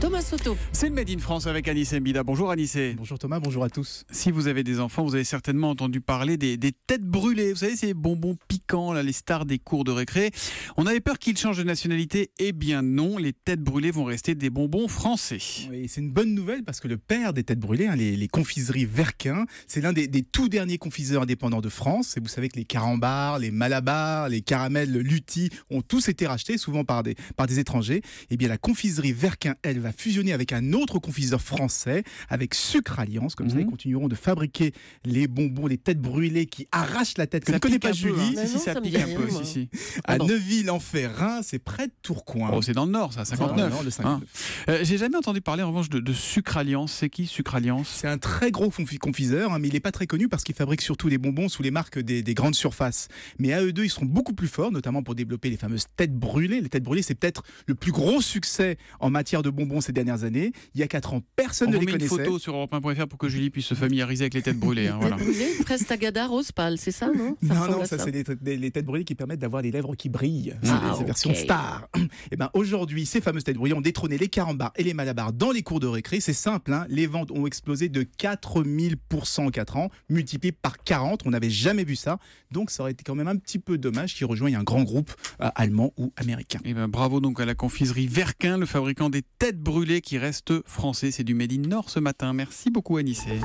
Thomas Soto. C'est le Made in France avec Anissé Mbida. Bonjour Anissé Bonjour Thomas, bonjour à tous. Si vous avez des enfants, vous avez certainement entendu parler des, des têtes brûlées. Vous savez, ces bonbons quand là, les stars des cours de récré. On avait peur qu'ils changent de nationalité. Eh bien non, les têtes brûlées vont rester des bonbons français. Oui, c'est une bonne nouvelle parce que le père des têtes brûlées, hein, les, confiseries Verquin, c'est l'un des, tout derniers confiseurs indépendants de France. Et vous savez que les carambars, les malabars, les caramels, le lutti ont tous été rachetés, souvent par des, par des étrangers. Eh bien la confiserie Verquin, elle, va fusionner avec un autre confiseur français, avec Sucre Alliance. Comme ça, ils mhm. continueront de fabriquer les bonbons, les têtes brûlées qui arrachent la tête. Que ne connais pas Julie. Hein ça, pique un peu. Si, ah À Neuville-en-Ferrin, c'est près de Tourcoing. Oh, c'est dans le nord, ça, 59. Hein. Euh, j'ai jamais entendu parler, en revanche, de, de C'est qui Sucralliance C'est un très gros confiseur, hein, mais il n'est pas très connu parce qu'il fabrique surtout des bonbons sous les marques des, grandes surfaces. Mais à eux deux, ils seront beaucoup plus forts, notamment pour développer les fameuses têtes brûlées. Les têtes brûlées, c'est peut-être le plus gros succès en matière de bonbons ces dernières années. Il y a 4 ans, personne ne les met connaissait. une photo sur europe pour que Julie puisse se familiariser avec les têtes brûlées. Hein, rose pâle, c'est ça, non ça Non, non, ça, c'est des, des, les têtes brûlées qui permettent d'avoir des lèvres qui brillent. Ah, c'est version star. Et eh ben aujourd'hui, ces fameuses têtes brûlées ont détrôné les carambars et les malabars dans les cours de récré. C'est simple, hein. les ventes ont explosé de 4000% en 4 ans, multiplié par 40. On n'avait jamais vu ça. Donc ça aurait été quand même un petit peu dommage qu'ils rejoignent un grand groupe euh, allemand ou américain. Et eh ben bravo donc à la confiserie Verquin, le fabricant des têtes brûlées qui reste français. C'est du Made Nord ce matin. Merci beaucoup Anissé.